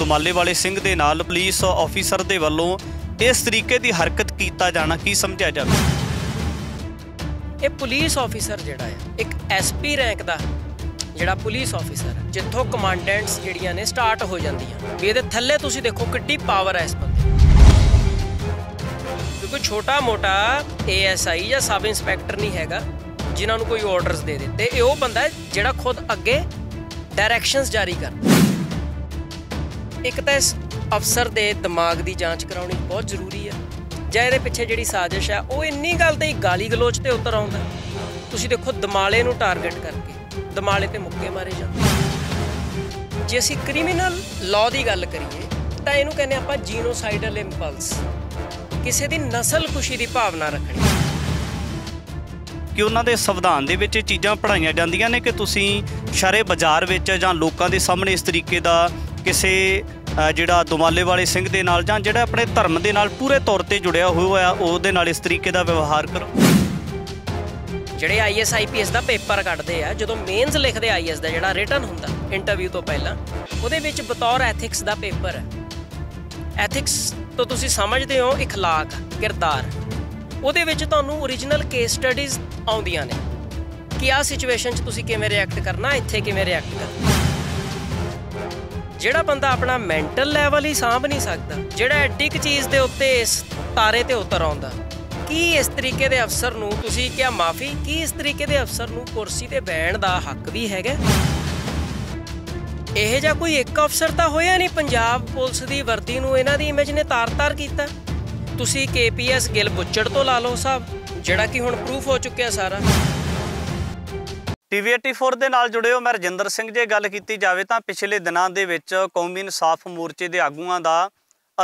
ਦੁਮਾਲੇ ਵਾਲੇ ਸਿੰਘ ਦੇ ਨਾਲ ਪੁਲਿਸ ਆਫੀਸਰ ਦੇ ਵੱਲੋਂ ਇਸ ਤਰੀਕੇ ਦੀ ਹਰਕਤ ਕੀਤਾ ਜਾਣਾ ਕੀ ਸਮਝਿਆ ਜਾਵੇ ਇਹ ਪੁਲਿਸ ਆਫੀਸਰ ਜਿਹੜਾ ਹੈ ਇੱਕ ਐਸਪੀ ਰੈਂਕ ਦਾ ਜਿਹੜਾ ਪੁਲਿਸ ਆਫੀਸਰ ਹੈ ਜਿੱਥੋਂ ਕਮਾਂਡੈਂਟਸ ਜਿਹੜੀਆਂ ਨੇ ਸਟਾਰਟ ਹੋ ਜਾਂਦੀਆਂ ਵੀ ਇਹਦੇ ਥੱਲੇ ਤੁਸੀਂ ਦੇਖੋ ਕਿੱਡੀ ਪਾਵਰ ਹੈ ਇਸ ਬੰਦੇ ਕਿਉਂਕਿ ਛੋਟਾ ਮੋਟਾ ਏਐਸਆਈ ਜਾਂ ਸਬ ਇੰਸਪੈਕਟਰ ਨਹੀਂ ਹੈਗਾ ਜਿਨ੍ਹਾਂ ਨੂੰ ਕੋਈ ਆਰਡਰਸ ਦੇ ਦਿੱਤੇ ਇਹ ਉਹ ਬੰਦਾ ਹੈ ਜਿਹੜਾ ਖੁਦ ਅੱਗੇ ਡਾਇਰੈਕਸ਼ਨਸ ਜਾਰੀ ਕਰਦਾ ਇੱਕ ਤਾਂ ਇਸ ਅਫਸਰ ਦੇ ਦਿਮਾਗ ਦੀ ਜਾਂਚ ਕਰਾਉਣੀ ਬਹੁਤ ਜ਼ਰੂਰੀ ਹੈ ਜਾਂ ਇਹਦੇ ਪਿੱਛੇ ਜਿਹੜੀ ਸਾਜ਼ਿਸ਼ ਹੈ ਉਹ ਇੰਨੀ ਗੱਲ ਤੇ ਗਾਲੀ ਗਲੋਚ ਤੇ ਉਤਰ ਆਉਂਦਾ ਤੁਸੀਂ ਦੇਖੋ ਦਿਮਾਲੇ ਨੂੰ ਟਾਰਗੇਟ ਕਰਕੇ ਦਿਮਾਲੇ ਤੇ ਮੁੱਕੇ ਮਾਰੇ ਜਾਂਦੇ ਜੇ ਅਸੀਂ ਕ੍ਰਿਮੀਨਲ ਲਾਅ ਦੀ ਗੱਲ ਕਰੀਏ ਤਾਂ ਇਹਨੂੰ ਕਹਿੰਦੇ ਆਪਾਂ ਜੀਨੋਸਾਈਡਲ ਇੰਪਲਸ ਕਿਸੇ ਦੀ ਨਸਲ ਖੁਸ਼ੀ ਦੀ ਭਾਵਨਾ ਰੱਖਣੀ ਕਿ ਉਹਨਾਂ ਦੇ ਸੰਵਿਧਾਨ ਦੇ ਵਿੱਚ ਇਹ ਚੀਜ਼ਾਂ ਪੜਾਈਆਂ ਜਾਂਦੀਆਂ ਨੇ ਕਿ ਤੁਸੀਂ ਸ਼ਰੇ ਬਾਜ਼ਾਰ ਵਿੱਚ ਜਾਂ ਲੋਕਾਂ ਦੇ ਸਾਹਮਣੇ ਇਸ ਤਰੀਕੇ ਦਾ ਕਿਸੇ ਜਿਹੜਾ ਦੁਮਾਲੇ ਵਾਲੇ ਸਿੰਘ ਦੇ ਨਾਲ ਜਾਂ ਜਿਹੜਾ ਆਪਣੇ ਧਰਮ ਦੇ ਨਾਲ ਪੂਰੇ ਤੌਰ ਤੇ ਜੁੜਿਆ ਹੋਇਆ ਉਹਦੇ ਨਾਲ ਇਸ ਤਰੀਕੇ ਦਾ ਵਿਵਹਾਰ ਕਰੋ ਜਿਹੜੇ ਆਈਐਸ ਆਈਪੀਐਸ ਦਾ ਪੇਪਰ ਕੱਢਦੇ ਆ ਜਦੋਂ ਮੇਨਸ ਲਿਖਦੇ ਆਈਐਸ ਦਾ ਜਿਹੜਾ ਰਿਟਨ ਹੁੰਦਾ ਇੰਟਰਵਿਊ ਤੋਂ ਪਹਿਲਾਂ ਉਹਦੇ ਵਿੱਚ ਬਤੌਰ ਐਥਿਕਸ ਦਾ ਪੇਪਰ ਹੈ ਐਥਿਕਸ ਤੋਂ ਤੁਸੀਂ ਸਮਝਦੇ ਹੋ اخلاق ਕਿਰਦਾਰ ਉਹਦੇ ਵਿੱਚ ਤੁਹਾਨੂੰ origignal ਕੇਸ ਸਟੱਡੀਜ਼ ਆਉਂਦੀਆਂ ਨੇ ਕਿ ਆ ਸਿਚੁਏਸ਼ਨ 'ਚ ਤੁਸੀਂ ਕਿਵੇਂ ਰਿਐਕਟ ਕਰਨਾ ਇੱਥੇ ਕਿਵੇਂ ਰਿਐਕਟ ਕਰਨਾ ਜਿਹੜਾ ਬੰਦਾ ਆਪਣਾ ਮੈਂਟਲ ਲੈਵਲ ਹੀ ਸਾਂਭ ਨਹੀਂ ਸਕਦਾ ਜਿਹੜਾ ਐਡੀ ਕਿ ਚੀਜ਼ ਦੇ ਉੱਤੇ ਇਸ ਤਾਰੇ ਤੇ ਉਤਰ ਆਉਂਦਾ ਕੀ ਇਸ ਤਰੀਕੇ ਦੇ ਅਫਸਰ ਨੂੰ ਤੁਸੀਂ ਕਿਹਾ ਮਾਫੀ ਕੀ ਇਸ ਤਰੀਕੇ ਦੇ ਅਫਸਰ ਨੂੰ ਕੁਰਸੀ ਤੇ ਬੈਣ ਦਾ ਹੱਕ ਵੀ ਹੈਗਾ ਇਹ ਜਾਂ ਕੋਈ ਇੱਕ ਅਫਸਰ ਤਾਂ ਹੋਇਆ ਨਹੀਂ ਪੰਜਾਬ ਪੁਲਿਸ ਦੀ ਵਰਦੀ ਨੂੰ ਇਹਨਾਂ ਦੀ ਇਮੇਜ ਨੇ ਤਾਰ-ਤਾਰ ਕੀਤਾ ਤੁਸੀਂ ਕੇਪੀਐਸ ਗਿਲ ਬੁੱਚੜ ਤੋਂ ਲਾ ਲਓ ਸਾਹਿਬ ਜਿਹੜਾ ਕਿ ਹੁਣ ਪ੍ਰੂਫ ਹੋ ਚੁੱਕਿਆ ਸਾਰਾ ਟੀਵੀ 84 ਦੇ ਨਾਲ ਜੁੜੇ ਹੋ ਮੈਂ ਰਜਿੰਦਰ ਸਿੰਘ ਜੇ ਗੱਲ ਕੀਤੀ ਜਾਵੇ ਤਾਂ ਪਿਛਲੇ ਦਿਨਾਂ ਦੇ ਵਿੱਚ ਕੌਮੀ ਇਨਸਾਫ ਮੋਰਚੇ ਦੇ ਆਗੂਆਂ ਦਾ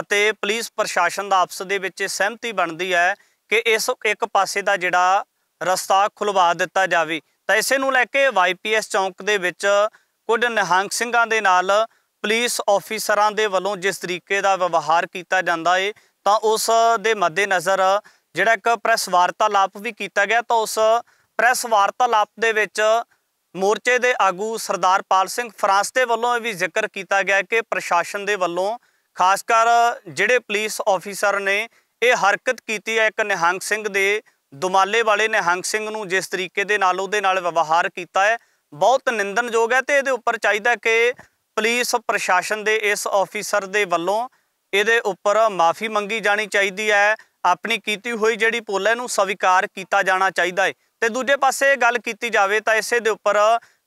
ਅਤੇ ਪੁਲਿਸ ਪ੍ਰਸ਼ਾਸਨ ਦਾ ਆਪਸ ਦੇ ਵਿੱਚ ਸਹਿਮਤੀ ਬਣਦੀ ਹੈ ਕਿ ਇਸ ਇੱਕ ਪਾਸੇ ਦਾ ਜਿਹੜਾ ਰਸਤਾ ਖੁਲਵਾ ਦਿੱਤਾ ਜਾਵੇ ਤਾਂ ਇਸੇ ਨੂੰ ਲੈ ਕੇ ਵਾਈਪੀਐਸ ਚੌਂਕ ਦੇ ਵਿੱਚ ਕੁਝ ਨਿਹੰਗ ਸਿੰਘਾਂ ਦੇ ਨਾਲ ਪੁਲਿਸ ਆਫੀਸਰਾਂ ਦੇ ਵੱਲੋਂ ਜਿਸ ਤਰੀਕੇ ਦਾ ਵਿਵਹਾਰ ਕੀਤਾ ਜਾਂਦਾ ਏ ਤਾਂ ਉਸ ਦੇ ਮੱਦੇਨਜ਼ਰ ਜਿਹੜਾ ਇੱਕ ਪ੍ਰੈਸ ਵਾਰਤਾਲਾਪ ਵੀ ਕੀਤਾ ਗਿਆ ਤਾਂ ਉਸ ਪ੍ਰੈਸ ਵਾਰਤਾਲਾਪ ਦੇ ਵਿੱਚ ਮੋਰਚੇ ਦੇ ਆਗੂ ਸਰਦਾਰ ਪਾਲ ਸਿੰਘ ਫਰਾਂਸ ਦੇ ਵੱਲੋਂ ਇਹ ਵੀ ਜ਼ਿਕਰ ਕੀਤਾ ਗਿਆ ਕਿ ਪ੍ਰਸ਼ਾਸਨ ਦੇ ਵੱਲੋਂ ਖਾਸ ਕਰ ਜਿਹੜੇ ਪੁਲਿਸ ਆਫੀਸਰ ਨੇ ਇਹ ਹਰਕਤ ਕੀਤੀ ਹੈ ਇੱਕ ਨਿਹੰਗ ਸਿੰਘ ਦੇ ਦੁਮਾਲੇ ਵਾਲੇ ਨਿਹੰਗ ਸਿੰਘ ਨੂੰ ਜਿਸ ਤਰੀਕੇ ਦੇ ਨਾਲ ਉਹਦੇ ਨਾਲ ਵਿਵਹਾਰ ਕੀਤਾ ਹੈ ਬਹੁਤ ਨਿੰਦਨਯੋਗ ਹੈ ਤੇ ਇਹਦੇ ਉੱਪਰ ਚਾਹੀਦਾ ਕਿ ਪੁਲਿਸ ਪ੍ਰਸ਼ਾਸਨ ਦੇ ਇਸ ਆਫੀਸਰ ਦੇ ਵੱਲੋਂ ਇਹਦੇ ਉੱਪਰ ਮਾਫੀ ਮੰਗੀ ਜਾਣੀ ਚਾਹੀਦੀ ਹੈ ਆਪਣੀ ਕੀਤੀ ਹੋਈ ਜਿਹੜੀ ਪੋਲਾ ਨੂੰ ਸਵੀਕਾਰ ਕੀਤਾ ਜਾਣਾ ਚਾਹੀਦਾ ਹੈ ਤੇ ਦੂਜੇ ਪਾਸੇ ਗੱਲ ਕੀਤੀ ਜਾਵੇ ਤਾਂ ਇਸੇ ਦੇ ਉੱਪਰ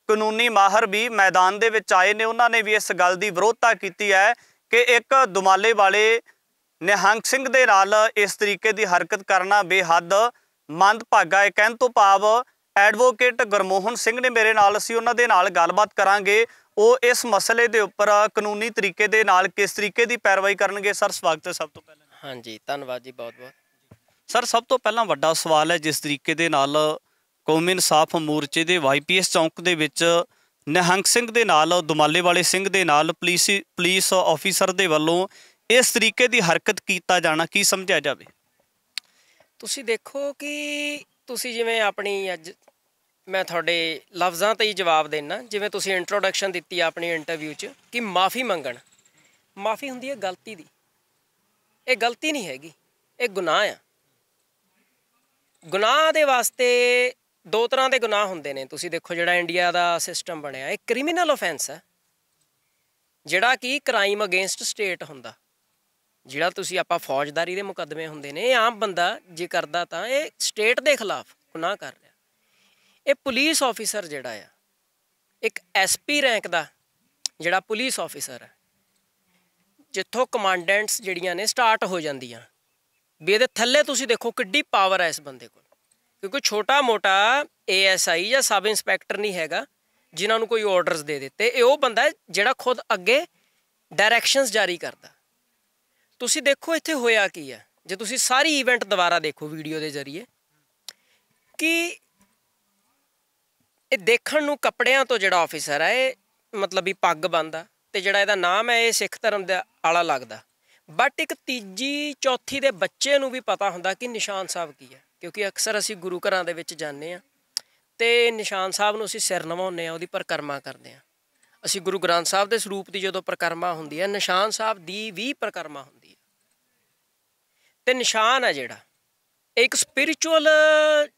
ਕਾਨੂੰਨੀ ਮਾਹਰ ਵੀ ਮੈਦਾਨ ਦੇ ਵਿੱਚ ਆਏ ਨੇ ਉਹਨਾਂ ਨੇ ਵੀ ਇਸ ਗੱਲ ਦੀ ਵਿਰੋਧਤਾ ਕੀਤੀ ਹੈ ਕਿ ਇੱਕ ਦੁਮਾਲੇ ਵਾਲੇ ਨਿਹੰਗ ਸਿੰਘ ਦੇ ਨਾਲ ਇਸ ਤਰੀਕੇ ਦੀ ਹਰਕਤ ਕਰਨਾ ਬੇਹੱਦ ਮੰਦਭਾਗਾ ਹੈ ਕਹਿਣ ਤੋਂ ਭਾਵ ਐਡਵੋਕੇਟ ਗਰਮੋਹਨ ਸਿੰਘ ਨੇ ਮੇਰੇ ਨਾਲ ਸੀ ਉਹਨਾਂ ਦੇ ਨਾਲ ਗੱਲਬਾਤ ਕਰਾਂਗੇ ਉਹ ਇਸ ਮਸਲੇ ਦੇ ਉੱਪਰ ਕਾਨੂੰਨੀ ਤਰੀਕੇ ਦੇ ਨਾਲ ਕਿਸ ਤਰੀਕੇ ਦੀ ਪੈਰਵਾਈ ਕਰਨਗੇ ਸਰ ਸਵਾਗਤ ਹੈ ਸਭ ਤੋਂ ਪਹਿਲਾਂ ਹਾਂਜੀ ਧੰਨਵਾਦ ਜੀ ਬਹੁਤ ਬਹੁਤ ਸਰ ਸਭ ਤੋਂ ਪਹਿਲਾਂ ਵੱਡਾ ਸਵਾਲ ਹੈ ਜਿਸ ਤਰੀਕੇ ਦੇ ਨਾਲ ਕੌਮੀ ਇਨਸਾਫ ਮੋਰਚੇ ਦੇ ਵਾਈਪੀਐਸ ਚੌਂਕ ਦੇ ਵਿੱਚ ਨਿਹੰਗ ਸਿੰਘ ਦੇ ਨਾਲ ਦੁਮਾਲੇ ਵਾਲੇ ਸਿੰਘ ਦੇ ਨਾਲ ਪੁਲਿਸ ਪੁਲਿਸ ਆਫੀਸਰ ਦੇ ਵੱਲੋਂ ਇਸ ਤਰੀਕੇ ਦੀ ਹਰਕਤ ਕੀਤਾ ਜਾਣਾ ਕੀ ਸਮਝਿਆ ਜਾਵੇ ਤੁਸੀਂ ਦੇਖੋ ਕਿ ਤੁਸੀਂ ਜਿਵੇਂ ਆਪਣੀ ਅੱਜ ਮੈਂ ਤੁਹਾਡੇ ਲਫ਼ਜ਼ਾਂ ਤੇ ਹੀ ਜਵਾਬ ਦੇਣਾ ਜਿਵੇਂ ਤੁਸੀਂ ਇੰਟਰੋਡਕਸ਼ਨ ਦਿੱਤੀ ਆਪਣੀ ਇੰਟਰਵਿਊ 'ਚ ਕਿ ਮਾਫੀ ਮੰਗਣ ਮਾਫੀ ਹੁੰਦੀ ਹੈ ਗਲਤੀ ਦੀ ਇਹ ਗਲਤੀ ਨਹੀਂ ਹੈਗੀ ਇਹ ਗੁਨਾਹ ਆ ਗੁਨਾਹ ਦੇ ਵਾਸਤੇ ਦੋ ਤਰ੍ਹਾਂ ਦੇ ਗੁਨਾਹ ਹੁੰਦੇ ਨੇ ਤੁਸੀਂ ਦੇਖੋ ਜਿਹੜਾ ਇੰਡੀਆ ਦਾ ਸਿਸਟਮ ਬਣਿਆ ਇਹ ਕ੍ਰਿਮੀਨਲ ਆਫੈਂਸ ਹੈ ਜਿਹੜਾ ਕਿ ਕ੍ਰਾਈਮ ਅਗੇਂਸਟ ਸਟੇਟ ਹੁੰਦਾ ਜਿਹੜਾ ਤੁਸੀਂ ਆਪਾਂ ਫੌਜਦਾਰੀ ਦੇ ਮੁਕੱਦਮੇ ਹੁੰਦੇ ਨੇ ਇਹ ਆਮ ਬੰਦਾ ਜੇ ਕਰਦਾ ਤਾਂ ਇਹ ਸਟੇਟ ਦੇ ਖਿਲਾਫ ਗੁਨਾਹ ਕਰ ਰਿਹਾ ਇਹ ਪੁਲਿਸ ਆਫੀਸਰ ਜਿਹੜਾ ਆ ਇੱਕ ਐਸਪੀ ਰੈਂਕ ਦਾ ਜਿਹੜਾ ਪੁਲਿਸ ਆਫੀਸਰ ਹੈ ਜਿੱਥੋਂ ਕਮਾਂਡੈਂਟਸ ਜਿਹੜੀਆਂ ਨੇ ਸਟਾਰਟ ਹੋ ਜਾਂਦੀਆਂ ਵੀ ਇਹਦੇ ਥੱਲੇ ਤੁਸੀਂ ਦੇਖੋ ਕਿੱਡੀ ਪਾਵਰ ਹੈ ਇਸ ਬੰਦੇ ਕੋਲ ਕਿਉਂਕਿ ਛੋਟਾ ਮੋਟਾ ਏਐਸਆਈ ਜਾਂ ਸਬ ਇੰਸਪੈਕਟਰ ਨਹੀਂ ਹੈਗਾ ਜਿਨ੍ਹਾਂ ਨੂੰ ਕੋਈ ਆਰਡਰਸ ਦੇ ਦਿੱਤੇ ਇਹ ਉਹ ਬੰਦਾ ਹੈ ਜਿਹੜਾ ਖੁਦ ਅੱਗੇ ਡਾਇਰੈਕਸ਼ਨਸ ਜਾਰੀ ਕਰਦਾ ਤੁਸੀਂ ਦੇਖੋ ਇੱਥੇ ਹੋਇਆ ਕੀ ਹੈ ਜੇ ਤੁਸੀਂ ਸਾਰੀ ਇਵੈਂਟ ਦੁਬਾਰਾ ਦੇਖੋ ਵੀਡੀਓ ਦੇ ਜ਼ਰੀਏ ਕਿ ਇਹ ਦੇਖਣ ਨੂੰ ਕੱਪੜਿਆਂ ਤੋਂ ਜਿਹੜਾ ਆਫੀਸਰ ਹੈ ਇਹ ਮਤਲਬ ਵੀ ਪੱਗ ਬੰਦਾ ਤੇ ਜਿਹੜਾ ਇਹਦਾ ਨਾਮ ਹੈ ਇਹ ਸਿੱਖ ਧਰਮ ਦਾ ਆਲਾ ਲੱਗਦਾ ਬਟ ਇੱਕ ਤੀਜੀ ਚੌਥੀ ਦੇ ਬੱਚੇ ਨੂੰ ਵੀ ਪਤਾ ਹੁੰਦਾ ਕਿ ਨਿਸ਼ਾਨ ਸਾਹਿਬ ਕੀ ਹੈ ਕਿਉਂਕਿ ਅਕਸਰ ਅਸੀਂ ਗੁਰੂ ਘਰਾਂ ਦੇ ਵਿੱਚ ਜਾਂਦੇ ਆ ਤੇ ਨਿਸ਼ਾਨ ਸਾਹਿਬ ਨੂੰ ਅਸੀਂ ਸਿਰ ਨਵਾਉਂਦੇ ਆ ਉਹਦੀ ਪ੍ਰਕਰਮਾ ਕਰਦੇ ਆ ਅਸੀਂ ਗੁਰੂ ਗ੍ਰੰਥ ਸਾਹਿਬ ਦੇ ਸਰੂਪ ਦੀ ਜਦੋਂ ਪ੍ਰਕਰਮਾ ਹੁੰਦੀ ਹੈ ਨਿਸ਼ਾਨ ਸਾਹਿਬ ਦੀ ਵੀ ਪ੍ਰਕਰਮਾ ਹੁੰਦੀ ਹੈ ਤੇ ਨਿਸ਼ਾਨ ਆ ਜਿਹੜਾ ਇੱਕ ਸਪਿਰਚੁਅਲ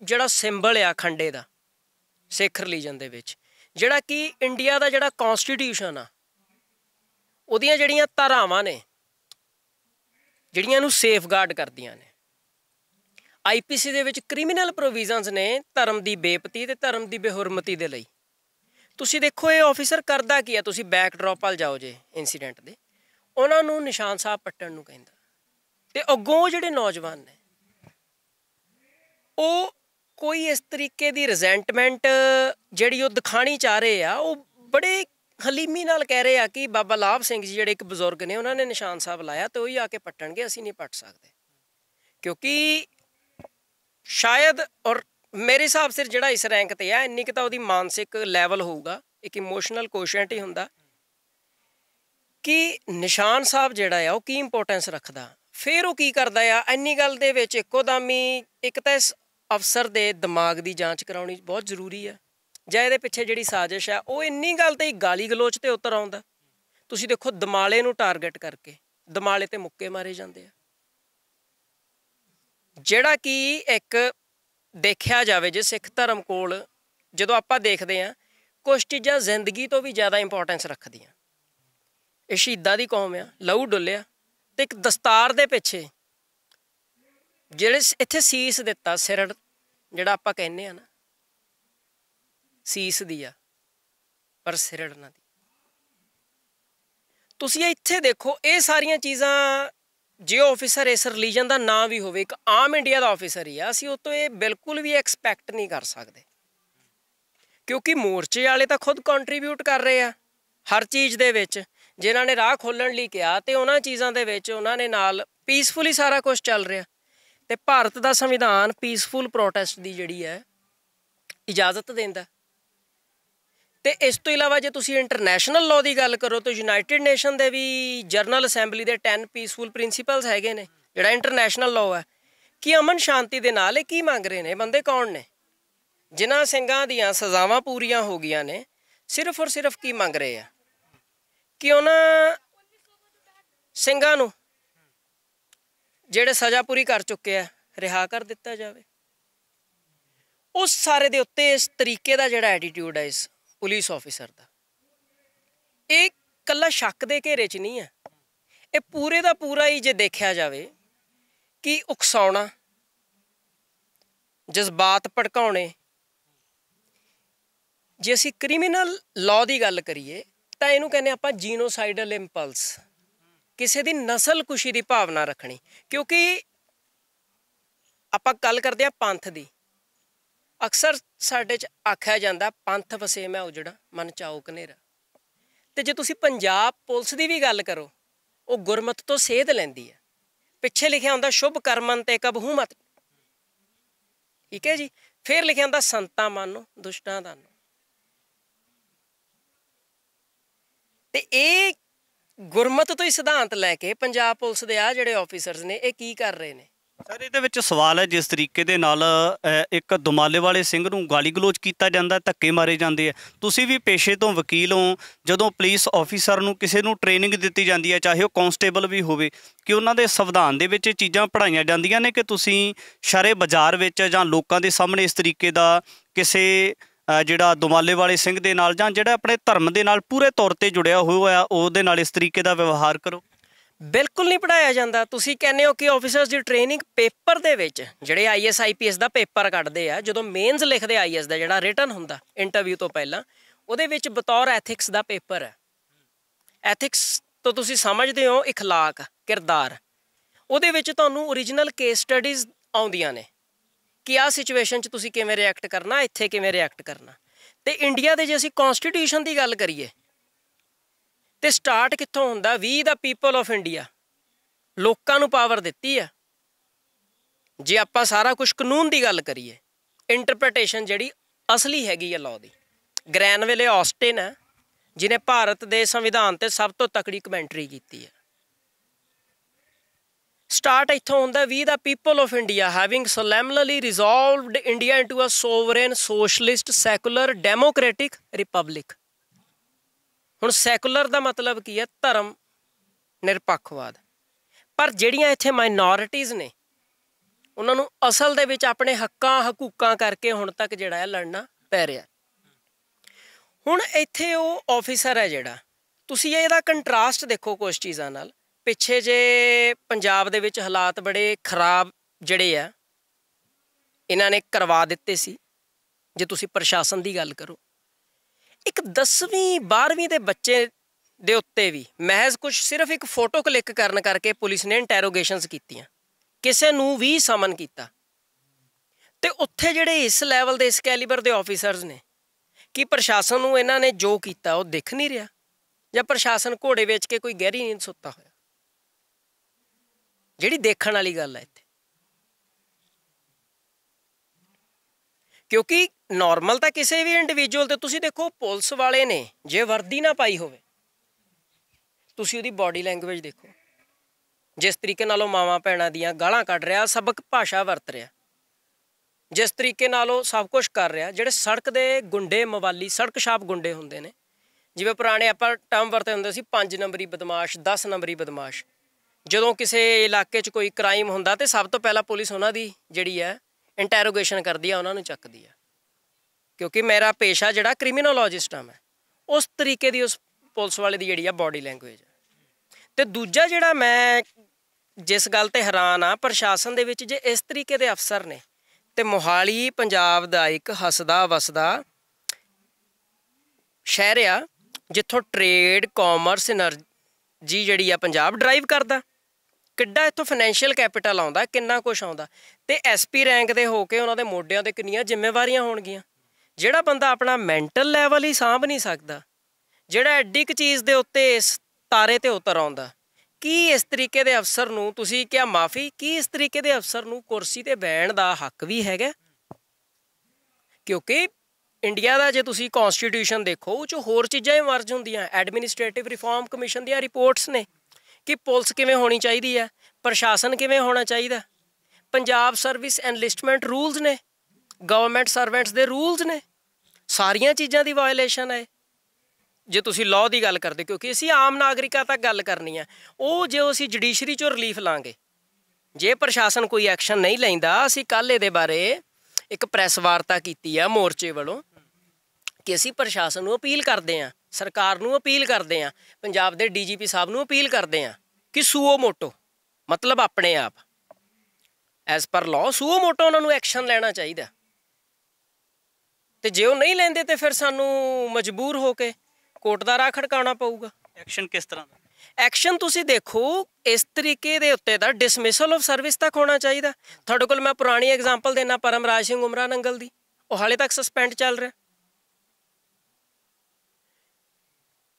ਜਿਹੜਾ ਸਿੰਬਲ ਆ ਖੰਡੇ ਦਾ ਸਿੱਖ ਰਿਲੀਜਨ ਦੇ ਵਿੱਚ ਜਿਹੜਾ ਕਿ ਇੰਡੀਆ ਦਾ ਜਿਹੜਾ ਕਨਸਟੀਟਿਊਸ਼ਨ ਆ ਉਹਦੀਆਂ ਜਿਹੜੀਆਂ ਧਾਰਾਵਾਂ ਨੇ ਜਿਹੜੀਆਂ ਨੂੰ ਸੇਫਗਾਰਡ ਕਰਦੀਆਂ ਨੇ ਆਈਪੀਸੀ ਦੇ ਵਿੱਚ ਕ੍ਰਿਮੀਨਲ ਪ੍ਰੋਵੀਜ਼ਨਸ ਨੇ ਧਰਮ ਦੀ ਬੇਪਤੀ ਤੇ ਧਰਮ ਦੀ ਬੇਹਰਮਤੀ ਦੇ ਲਈ ਤੁਸੀਂ ਦੇਖੋ ਇਹ ਆਫੀਸਰ ਕਰਦਾ ਕੀ ਆ ਤੁਸੀਂ ਬੈਕਡ੍ਰੌਪ ਵੱਲ ਜਾਓ ਜੇ ਇਨਸੀਡੈਂਟ ਦੇ ਉਹਨਾਂ ਨੂੰ ਨਿਸ਼ਾਨ ਸਾਹਿਬ ਪੱਟਣ ਨੂੰ ਕਹਿੰਦਾ ਤੇ ਅੱਗੋਂ ਜਿਹੜੇ ਨੌਜਵਾਨ ਨੇ ਉਹ ਕੋਈ ਇਸ ਤਰੀਕੇ ਦੀ ਰਿਜ਼ੈਂਟਮੈਂਟ ਜਿਹੜੀ ਉਹ ਦਿਖਾਣੀ ਚਾ ਰਹੇ ਆ ਉਹ ਬੜੇ ਹਲੀਮੀ ਨਾਲ ਕਹਿ ਰਹੇ ਆ ਕਿ ਬਾਬਾ ਲਾਭ ਸਿੰਘ ਜੀ ਜਿਹੜੇ ਇੱਕ ਬਜ਼ੁਰਗ ਨੇ ਉਹਨਾਂ ਨੇ ਨਿਸ਼ਾਨ ਸਾਹਿਬ ਲਾਇਆ ਤੇ ਉਹੀ ਆ ਕੇ ਪੱਟਣਗੇ ਅਸੀਂ ਨਹੀਂ ਪੱਟ ਸਕਦੇ ਕਿਉਂਕਿ ਸ਼ਾਇਦ ਔਰ ਮੇਰੇ ਹਿਸਾਬ ਸਿਰ ਜਿਹੜਾ ਇਸ ਰੈਂਕ ਤੇ ਆ ਇੰਨੀ ਕਿ ਤਾਂ ਉਹਦੀ ਮਾਨਸਿਕ ਲੈਵਲ ਹੋਊਗਾ ਇੱਕ ਇਮੋਸ਼ਨਲ ਕੋਸ਼ੈਂਟ ਹੀ ਹੁੰਦਾ ਕਿ ਨਿਸ਼ਾਨ ਸਾਹਿਬ ਜਿਹੜਾ ਆ ਉਹ ਕੀ ਇੰਪੋਰਟੈਂਸ ਰੱਖਦਾ ਫੇਰ ਉਹ ਕੀ ਕਰਦਾ ਆ ਇੰਨੀ ਗੱਲ ਦੇ ਵਿੱਚ ਇੱਕੋ ਦਮ ਹੀ ਇੱਕ ਤਾਂ ਇਸ ਅਫਸਰ ਦੇ ਦਿਮਾਗ ਦੀ ਜਾਂਚ ਕਰਾਉਣੀ ਬਹੁਤ ਜ਼ਰੂਰੀ ਆ ਜਾਂ ਇਹਦੇ ਪਿੱਛੇ ਜਿਹੜੀ ਸਾਜ਼ਿਸ਼ ਹੈ ਉਹ ਇੰਨੀ ਗੱਲ ਤੇ ਹੀ ਗਾਲੀ ਗਲੋਚ ਤੇ ਉਤਰ ਆਉਂਦਾ ਤੁਸੀਂ ਦੇਖੋ ਦਿਮਾਲੇ ਨੂੰ ਟਾਰਗੇਟ ਕਰਕੇ ਦਿਮਾਲੇ ਤੇ ਮੁੱਕੇ ਮਾਰੇ ਜਾਂਦੇ ਆ ਜਿਹੜਾ ਕਿ ਇੱਕ ਦੇਖਿਆ ਜਾਵੇ ਜੇ ਸਿੱਖ ਧਰਮ ਕੋਲ ਜਦੋਂ ਆਪਾਂ ਦੇਖਦੇ ਆ ਕੁਝ ਚੀਜ਼ਾਂ ਜ਼ਿੰਦਗੀ ਤੋਂ ਵੀ ਜ਼ਿਆਦਾ ਇੰਪੋਰਟੈਂਸ ਰੱਖਦੀਆਂ ਇਹ ਸ਼ਹੀਦਾਂ ਦੀ ਕੌਮ ਆ ਲਹੂ ਡੁੱਲਿਆ ਤੇ ਇੱਕ ਦਸਤਾਰ ਦੇ ਪਿੱਛੇ ਜਿਹੜੇ ਇੱਥੇ ਸੀਸ ਦਿੱਤਾ ਸਿਰੜ ਜਿਹੜਾ ਆਪਾਂ ਕਹਿੰਦੇ ਆ ਨਾ ਸੀਸ ਦੀ ਆ ਪਰ ਸਿਰੜ ਨਾ ਦੀ ਤੁਸੀਂ ਇੱਥੇ ਦੇਖੋ ਇਹ ਸਾਰੀਆਂ ਚੀਜ਼ਾਂ ਜੇ ਆਫੀਸਰ ਇਸ ਰਿਲੀਜਨ ਦਾ ਨਾਂ ਵੀ ਹੋਵੇ ਇੱਕ ਆਮ ਇੰਡੀਆ ਦਾ ਆਫੀਸਰ ਹੀ ਆ ਅਸੀਂ ਉਹ ਤੋਂ ਇਹ ਬਿਲਕੁਲ ਵੀ ਐਕਸਪੈਕਟ ਨਹੀਂ ਕਰ ਸਕਦੇ ਕਿਉਂਕਿ ਮੋਰਚੇ ਵਾਲੇ ਤਾਂ ਖੁਦ ਕੰਟਰੀਬਿਊਟ ਕਰ ਰਹੇ ਆ ਹਰ ਚੀਜ਼ ਦੇ ਵਿੱਚ ਜਿਨ੍ਹਾਂ ਨੇ ਰਾਹ ਖੋਲਣ ਲਈ ਕਿਹਾ ਤੇ ਉਹਨਾਂ ਚੀਜ਼ਾਂ ਦੇ ਵਿੱਚ ਉਹਨਾਂ ਨੇ ਨਾਲ ਪੀਸਫੁਲੀ ਸਾਰਾ ਕੁਝ ਚੱਲ ਰਿਹਾ ਤੇ ਭਾਰਤ ਦਾ ਸੰਵਿਧਾਨ ਪੀਸਫੁਲ ਪ੍ਰੋਟੈਸਟ ਦੀ ਜਿਹੜੀ ਹੈ ਇਜਾਜ਼ਤ ਦਿੰਦਾ ਤੇ ਇਸ ਤੋਂ ਇਲਾਵਾ ਜੇ ਤੁਸੀਂ ਇੰਟਰਨੈਸ਼ਨਲ ਲਾਅ ਦੀ ਗੱਲ ਕਰੋ ਤਾਂ ਯੂਨਾਈਟਿਡ ਨੇਸ਼ਨ ਦੇ ਵੀ ਜਨਰਲ ਅਸੈਂਬਲੀ ਦੇ 10 ਪੀਸਫੁਲ ਪ੍ਰਿੰਸੀਪਲਸ ਹੈਗੇ ਨੇ ਜਿਹੜਾ ਇੰਟਰਨੈਸ਼ਨਲ ਲਾਅ ਹੈ ਕਿ ਅਮਨ ਸ਼ਾਂਤੀ ਦੇ ਨਾਲ ਇਹ ਕੀ ਮੰਗ ਰਹੇ ਨੇ ਬੰਦੇ ਕੌਣ ਨੇ ਜਿਨ੍ਹਾਂ ਸਿੰਘਾਂ ਦੀਆਂ ਸਜ਼ਾਵਾਂ ਪੂਰੀਆਂ ਹੋ ਗਈਆਂ ਨੇ ਸਿਰਫ ਔਰ ਸਿਰਫ ਕੀ ਮੰਗ ਰਹੇ ਆ ਕਿ ਉਹਨਾਂ ਸਿੰਘਾਂ ਨੂੰ ਜਿਹੜੇ ਸਜ਼ਾ ਪੂਰੀ ਕਰ ਚੁੱਕੇ ਆ ਰਿਹਾ ਕਰ ਦਿੱਤਾ ਜਾਵੇ ਉਸ ਸਾਰੇ ਦੇ ਉੱਤੇ ਇਸ ਤਰੀਕੇ ਦਾ ਜਿਹੜਾ ਐਟੀਟਿਊਡ ਹੈ ਇਸ ਪੁਲਿਸ ਆਫੀਸਰ ਦਾ ਇਹ ਕੱਲਾ ਸ਼ੱਕ ਦੇ ਘੇਰੇ 'ਚ ਨਹੀਂ ਹੈ ਇਹ ਪੂਰੇ ਦਾ ਪੂਰਾ ਹੀ ਜੇ ਦੇਖਿਆ ਜਾਵੇ ਕਿ ਉਕਸਾਉਣਾ ਜਜ਼ਬਾਤ ਭੜਕਾਉਣੇ ਜੇ ਅਸੀਂ ਕ੍ਰਿਮੀਨਲ ਲਾਅ ਦੀ ਗੱਲ ਕਰੀਏ ਤਾਂ ਇਹਨੂੰ ਕਹਿੰਦੇ ਆਪਾਂ ਜੀਨੋਸਾਈਡਲ ਇੰਪਲਸ ਕਿਸੇ ਦੀ ਨਸਲ ਕੁਸ਼ੀ ਦੀ ਭਾਵਨਾ ਰੱਖਣੀ ਕਿਉਂਕਿ ਆਪਾਂ ਗੱਲ ਕਰਦੇ ਆ ਪੰਥ ਦੀ ਅਕਸਰ ਸਾਡੇ ਚ ਆਖਿਆ ਜਾਂਦਾ ਪੰਥ ਵਸੇ ਮੈਂ ਉਜੜਾ ਮਨ ਚਾਉ ਕਨੇਰਾ ਤੇ ਜੇ ਤੁਸੀਂ ਪੰਜਾਬ ਪੁਲਿਸ ਦੀ ਵੀ ਗੱਲ ਕਰੋ ਉਹ ਗੁਰਮਤ ਤੋਂ ਸੇਧ ਲੈਂਦੀ ਹੈ ਪਿੱਛੇ ਲਿਖਿਆ ਹੁੰਦਾ ਸ਼ੁਭ ਕਰਮਨ ਤੇ ਕਬਹੂ ਮਤ ਠੀਕ ਹੈ ਜੀ ਫਿਰ ਲਿਖਿਆ ਹੁੰਦਾ ਸੰਤਾਂ ਮੰਨੋ ਦੁਸ਼ਟਾਂ ਦਾ ਤੇ ਇਹ ਗੁਰਮਤ ਤੋਂ ਹੀ ਸਿਧਾਂਤ ਲੈ ਕੇ ਪੰਜਾਬ ਪੁਲਿਸ ਦੇ ਆ ਜਿਹੜੇ ਆਫੀਸਰਸ ਨੇ ਇਹ ਕੀ ਕਰ ਰਹੇ ਨੇ ਸਰ ਇਹਦੇ ਵਿੱਚ ਸਵਾਲ ਹੈ ਜਿਸ ਤਰੀਕੇ ਦੇ ਨਾਲ ਇੱਕ ਦੁਮਾਲੇ ਵਾਲੇ ਸਿੰਘ ਨੂੰ ਗਾਲੀ ਗਲੋਚ ਕੀਤਾ ਜਾਂਦਾ ਧੱਕੇ ਮਾਰੇ ਜਾਂਦੇ ਆ ਤੁਸੀਂ ਵੀ ਪੇਸ਼ੇ ਤੋਂ ਵਕੀਲ ਹੋ ਜਦੋਂ ਪੁਲਿਸ ਆਫੀਸਰ ਨੂੰ ਕਿਸੇ ਨੂੰ ਟ੍ਰੇਨਿੰਗ ਦਿੱਤੀ ਜਾਂਦੀ ਹੈ ਚਾਹੇ ਉਹ ਕਾਂਸਟੇਬਲ ਵੀ ਹੋਵੇ ਕਿ ਉਹਨਾਂ ਦੇ ਸੰਵਿਧਾਨ ਦੇ ਵਿੱਚ ਚੀਜ਼ਾਂ ਪੜਾਈਆਂ ਜਾਂਦੀਆਂ ਨੇ ਕਿ ਤੁਸੀਂ ਸ਼ਰੇ ਬਾਜ਼ਾਰ ਵਿੱਚ ਜਾਂ ਲੋਕਾਂ ਦੇ ਸਾਹਮਣੇ ਇਸ ਤਰੀਕੇ ਦਾ ਕਿਸੇ ਜਿਹੜਾ ਦੁਮਾਲੇ ਵਾਲੇ ਸਿੰਘ ਦੇ ਨਾਲ ਜਾਂ ਜਿਹੜਾ ਆਪਣੇ ਧਰਮ ਦੇ ਨਾਲ ਪੂਰੇ ਤੌਰ ਤੇ ਜੁੜਿਆ ਹੋਇਆ ਉਹਦੇ ਨਾਲ ਇਸ ਤਰੀਕੇ ਦਾ ਵਿਵਹਾਰ ਕਰੋ ਬਿਲਕੁਲ ਨਹੀਂ ਪੜਾਇਆ ਜਾਂਦਾ ਤੁਸੀਂ ਕਹਿੰਦੇ ਹੋ ਕਿ ਆਫੀਸਰਸ ਦੀ ਟ੍ਰੇਨਿੰਗ ਪੇਪਰ ਦੇ ਵਿੱਚ ਜਿਹੜੇ ਆਈਐਸ ਆਈਪੀਐਸ ਦਾ ਪੇਪਰ ਕੱਢਦੇ ਆ ਜਦੋਂ ਮੇਨਸ ਲਿਖਦੇ ਆਈਐਸ ਦਾ ਜਿਹੜਾ ਰਿਟਨ ਹੁੰਦਾ ਇੰਟਰਵਿਊ ਤੋਂ ਪਹਿਲਾਂ ਉਹਦੇ ਵਿੱਚ ਬਤੌਰ ਐਥਿਕਸ ਦਾ ਪੇਪਰ ਹੈ ਐਥਿਕਸ ਤੋਂ ਤੁਸੀਂ ਸਮਝਦੇ ਹੋ اخلاق ਕਿਰਦਾਰ ਉਹਦੇ ਵਿੱਚ ਤੁਹਾਨੂੰ origignal ਕੇਸ ਸਟੱਡੀਜ਼ ਆਉਂਦੀਆਂ ਨੇ ਕਿ ਆ ਸਿਚੁਏਸ਼ਨ 'ਚ ਤੁਸੀਂ ਕਿਵੇਂ ਰਿਐਕਟ ਕਰਨਾ ਇੱਥੇ ਕਿਵੇਂ ਰਿਐਕਟ ਕਰਨਾ ਤੇ ਇੰਡੀਆ ਦੇ ਜੇ ਅਸੀਂ ਕਨਸਟੀਟਿਊਸ਼ਨ ਦੀ ਗੱਲ ਕਰੀਏ ਤੇ ਸਟਾਰਟ ਕਿੱਥੋਂ ਹੁੰਦਾ we the people of India ਲੋਕਾਂ ਨੂੰ ਪਾਵਰ ਦਿੱਤੀ ਆ ਜੇ ਆਪਾਂ ਸਾਰਾ ਕੁਝ ਕਾਨੂੰਨ ਦੀ ਗੱਲ ਕਰੀਏ ਇੰਟਰਪ੍ਰੀਟੇਸ਼ਨ ਜਿਹੜੀ ਅਸਲੀ ਹੈਗੀ ਆ ਲਾਅ ਦੀ ਗ੍ਰੈਨਵਿਲੇ ਆਸਟਿਨ ਹੈ ਜਿਨੇ ਭਾਰਤ ਦੇ ਸੰਵਿਧਾਨ ਤੇ ਸਭ ਤੋਂ ਤਕੜੀ ਕਮੈਂਟਰੀ ਕੀਤੀ ਹੈ ਸਟਾਰਟ ਇੱਥੋਂ ਹੁੰਦਾ we the people of India having solemnly resolved India into a sovereign socialist secular democratic republic ਹੁਣ ਸੈਕੂਲਰ ਦਾ ਮਤਲਬ ਕੀ ਹੈ ਧਰਮ ਨਿਰਪੱਖਵਾਦ ਪਰ ਜਿਹੜੀਆਂ ਇੱਥੇ ਮਾਈਨੋਰਿਟੀਆਂ ਨੇ ਉਹਨਾਂ ਨੂੰ ਅਸਲ ਦੇ ਵਿੱਚ ਆਪਣੇ ਹੱਕਾਂ ਹਕੂਕਾਂ ਕਰਕੇ ਹੁਣ ਤੱਕ ਜਿਹੜਾ ਹੈ ਲੜਨਾ ਪੈ ਰਿਹਾ ਹੁਣ ਇੱਥੇ ਉਹ ਆਫੀਸਰ ਹੈ ਜਿਹੜਾ ਤੁਸੀਂ ਇਹਦਾ ਕੰਟਰਾਸਟ ਦੇਖੋ ਕੁਝ ਚੀਜ਼ਾਂ ਨਾਲ ਪਿੱਛੇ ਜੇ ਪੰਜਾਬ ਦੇ ਵਿੱਚ ਹਾਲਾਤ ਬੜੇ ਖਰਾਬ ਜਿਹੜੇ ਆ ਇਹਨਾਂ ਨੇ ਕਰਵਾ ਦਿੱਤੇ ਸੀ ਜੇ ਤੁਸੀਂ ਪ੍ਰਸ਼ਾਸਨ ਦੀ ਗੱਲ ਕਰੋ ਇੱਕ 10ਵੀਂ 12ਵੀਂ ਦੇ ਬੱਚੇ ਦੇ ਉੱਤੇ ਵੀ ਮਹਿਜ਼ ਕੁਝ ਸਿਰਫ ਇੱਕ ਫੋਟੋ ਕਲਿੱਕ ਕਰਨ ਕਰਕੇ ਪੁਲਿਸ ਨੇ ਇੰਟਰੋਗੇਸ਼ਨਸ ਕੀਤੀਆਂ ਕਿਸੇ ਨੂੰ ਵੀ ਸਮਨ ਕੀਤਾ ਤੇ ਉੱਥੇ ਜਿਹੜੇ ਇਸ ਲੈਵਲ ਦੇ ਇਸ ਕੈਲੀਬਰ ਦੇ ਆਫੀਸਰਸ ਨੇ ਕੀ ਪ੍ਰਸ਼ਾਸਨ ਨੂੰ ਇਹਨਾਂ ਨੇ ਜੋ ਕੀਤਾ ਉਹ ਦਿਖ ਨਹੀਂ ਰਿਹਾ ਜਾਂ ਪ੍ਰਸ਼ਾਸਨ ਘੋੜੇ ਵੇਚ ਕੇ ਕੋਈ ਗਹਿਰੀ ਨੀਂਦ ਸੁੱਤਾ ਹੋਇਆ ਜਿਹੜੀ ਦੇਖਣ ਵਾਲੀ ਗੱਲ ਹੈ ਇੱਥੇ ਕਿਉਂਕਿ ਨਾਰਮਲ ਤਾਂ ਕਿਸੇ ਵੀ ਇੰਡੀਵਿਜੂਅਲ ਤੇ ਤੁਸੀਂ ਦੇਖੋ ਪੁਲਿਸ ਵਾਲੇ ਨੇ ਜੇ ਵਰਦੀ ਨਾ ਪਾਈ ਹੋਵੇ ਤੁਸੀਂ ਉਹਦੀ ਬਾਡੀ ਲੈਂਗੁਏਜ ਦੇਖੋ ਜਿਸ ਤਰੀਕੇ ਨਾਲ ਉਹ ਮਾਵਾ ਪੈਣਾ ਦੀਆਂ ਗਾਲਾਂ ਕੱਢ ਰਿਹਾ ਸਬਕ ਭਾਸ਼ਾ ਵਰਤ ਰਿਹਾ ਜਿਸ ਤਰੀਕੇ ਨਾਲ ਉਹ ਸਭ ਕੁਝ ਕਰ ਰਿਹਾ ਜਿਹੜੇ ਸੜਕ ਦੇ ਗੁੰਡੇ ਮਵਾਲੀ ਸੜਕ ਸ਼ਾਪ ਗੁੰਡੇ ਹੁੰਦੇ ਨੇ ਜਿਵੇਂ ਪੁਰਾਣੇ ਆਪਾਂ ਟਰਮ ਵਰਤੇ ਹੁੰਦੇ ਸੀ 5 ਨੰਬਰੀ ਬਦਮਾਸ਼ 10 ਨੰਬਰੀ ਬਦਮਾਸ਼ ਜਦੋਂ ਕਿਸੇ ਇਲਾਕੇ 'ਚ ਕੋਈ ਕ੍ਰਾਈਮ ਹੁੰਦਾ ਤੇ ਸਭ ਤੋਂ ਪਹਿਲਾਂ ਪੁਲਿਸ ਉਹਨਾਂ ਦੀ ਜਿਹੜੀ ਹੈ ਇੰਟਰੋਗੇਸ਼ਨ ਕਰਦੀ ਆ ਉਹਨਾਂ ਨੂੰ ਚੱਕਦੀ ਆ ਕਿਉਂਕਿ ਮੇਰਾ ਪੇਸ਼ਾ ਜਿਹੜਾ ਕ੍ਰਿਮੀਨੋਲੋਜਿਸਟ ਆ ਮੈਂ ਉਸ ਤਰੀਕੇ ਦੀ ਉਸ ਪੁਲਿਸ ਵਾਲੇ ਦੀ ਜਿਹੜੀ ਆ ਬਾਡੀ ਲੈਂਗੁਏਜ ਤੇ ਦੂਜਾ ਜਿਹੜਾ ਮੈਂ ਜਿਸ ਗੱਲ ਤੇ ਹੈਰਾਨ ਆ ਪ੍ਰਸ਼ਾਸਨ ਦੇ ਵਿੱਚ ਜੇ ਇਸ ਤਰੀਕੇ ਦੇ ਅਫਸਰ ਨੇ ਤੇ ਮੋਹਾਲੀ ਪੰਜਾਬ ਦਾ ਇੱਕ ਹਸਦਾ ਵਸਦਾ ਸ਼ਹਿਰ ਆ ਜਿੱਥੋਂ ਟ੍ਰੇਡ ਕਾਮਰਸ એનર્ਜੀ ਜਿਹੜੀ ਆ ਪੰਜਾਬ ਡਰਾਈਵ ਕਰਦਾ ਕਿੱਡਾ ਇੱਥੋਂ ਫਾਈਨੈਂਸ਼ੀਅਲ ਕੈਪੀਟਲ ਆਉਂਦਾ ਕਿੰਨਾ ਕੁਝ ਆਉਂਦਾ ਤੇ ਐਸਪੀ ਰੈਂਕ ਦੇ ਹੋ ਕੇ ਉਹਨਾਂ ਦੇ ਮੋਢਿਆਂ ਤੇ ਕਿੰਨੀਆਂ ਜ਼ਿੰਮੇਵਾਰੀਆਂ ਹੋਣਗੀਆਂ ਜਿਹੜਾ ਬੰਦਾ ਆਪਣਾ ਮੈਂਟਲ ਲੈਵਲ ਹੀ ਸਾਂਭ ਨਹੀਂ ਸਕਦਾ ਜਿਹੜਾ ਐਡੀ ਕੁ ਚੀਜ਼ ਦੇ ਉੱਤੇ ਇਸ ਤਾਰੇ ਤੇ ਉਤਰ ਆਉਂਦਾ ਕੀ ਇਸ ਤਰੀਕੇ ਦੇ ਅਫਸਰ ਨੂੰ ਤੁਸੀਂ ਕਿਹਾ ਮਾਫੀ ਕੀ ਇਸ ਤਰੀਕੇ ਦੇ ਅਫਸਰ ਨੂੰ ਕੁਰਸੀ ਤੇ ਬੈਣ ਦਾ ਹੱਕ ਵੀ ਹੈਗਾ ਕਿਉਂਕਿ ਇੰਡੀਆ ਦਾ ਜੇ ਤੁਸੀਂ ਕਨਸਟੀਟਿਊਸ਼ਨ ਦੇਖੋ ਉਹ ਚ ਹੋਰ ਚੀਜ਼ਾਂ ਹੀ ਮਰਜ ਹੁੰਦੀਆਂ ਐਡਮਿਨਿਸਟ੍ਰੇਟਿਵ ਰਿਫਾਰਮ ਕਮਿਸ਼ਨ ਦੀਆਂ ਰਿਪੋਰਟਸ ਨੇ ਕਿ ਪੁਲਿਸ ਕਿਵੇਂ ਹੋਣੀ ਚਾਹੀਦੀ ਹੈ ਪ੍ਰਸ਼ਾਸਨ ਕਿਵੇਂ ਹੋਣਾ ਚਾਹੀਦਾ ਪੰਜਾਬ ਸਰਵਿਸ ਐਨਲਿਸਟਮੈਂਟ ਰੂਲਸ ਨੇ ਗਵਰਨਮੈਂਟ ਸਰਵੈਂਟਸ ਦੇ ਰੂਲਸ ਨੇ ਸਾਰੀਆਂ ਚੀਜ਼ਾਂ ਦੀ ਵਾਇਲੇਸ਼ਨ ਹੈ ਜੇ ਤੁਸੀਂ ਲਾਅ ਦੀ ਗੱਲ ਕਰਦੇ ਕਿਉਂਕਿ ਅਸੀਂ ਆਮ ਨਾਗਰਿਕਾਂ ਤੱਕ ਗੱਲ ਕਰਨੀ ਹੈ ਉਹ ਜੇ ਅਸੀਂ ਜੁਡੀਸ਼ਰੀ ਚੋਂ ਰਿਲੀਫ ਲਾਂਗੇ ਜੇ ਪ੍ਰਸ਼ਾਸਨ ਕੋਈ ਐਕਸ਼ਨ ਨਹੀਂ ਲੈਂਦਾ ਅਸੀਂ ਕੱਲ ਇਹਦੇ ਬਾਰੇ ਇੱਕ ਪ੍ਰੈਸ ਵਾਰਤਾ ਕੀਤੀ ਆ ਮੋਰਚੇ ਵੱਲੋਂ ਕਿ ਅਸੀਂ ਪ੍ਰਸ਼ਾਸਨ ਨੂੰ ਅਪੀਲ ਕਰਦੇ ਆ ਸਰਕਾਰ ਨੂੰ ਅਪੀਲ ਕਰਦੇ ਆ ਪੰਜਾਬ ਦੇ ਡੀਜੀਪੀ ਸਾਹਿਬ ਨੂੰ ਅਪੀਲ ਕਰਦੇ ਆ ਕਿ ਸੂਓ ਮੋਟੋ ਮਤਲਬ ਆਪਣੇ ਆਪ ਐਸ ਪਰ ਲਾਅ ਸੂਓ ਮੋਟੋ ਉਹਨਾਂ ਨੂੰ ਐਕਸ਼ਨ ਲੈਣਾ ਚਾਹੀਦਾ ਤੇ ਜੇ ਉਹ ਨਹੀਂ ਲੈਂਦੇ ਤੇ ਫਿਰ ਸਾਨੂੰ ਮਜਬੂਰ ਹੋ ਕੇ ਕੋਰਟ ਦਾ ਰਾਹ ਖੜਕਾਉਣਾ ਪਊਗਾ ਐਕਸ਼ਨ ਕਿਸ ਤਰ੍ਹਾਂ ਦਾ ਐਕਸ਼ਨ ਤੁਸੀਂ ਦੇਖੋ ਇਸ ਤਰੀਕੇ ਦੇ ਉੱਤੇ ਦਾ ਡਿਸਮਿਸਲ ਆਫ ਸਰਵਿਸ ਤੱਕ ਹੋਣਾ ਚਾਹੀਦਾ ਤੁਹਾਡੇ ਕੋਲ ਮੈਂ ਪੁਰਾਣੀ ਐਗਜ਼ਾਮਪਲ ਦੇਣਾ ਪਰਮਰਾਜ ਸਿੰਘ ਉਮਰਾ ਨੰਗਲ ਦੀ ਉਹ ਹਾਲੇ ਤੱਕ ਸਸਪੈਂਡ ਚੱਲ ਰਿਹਾ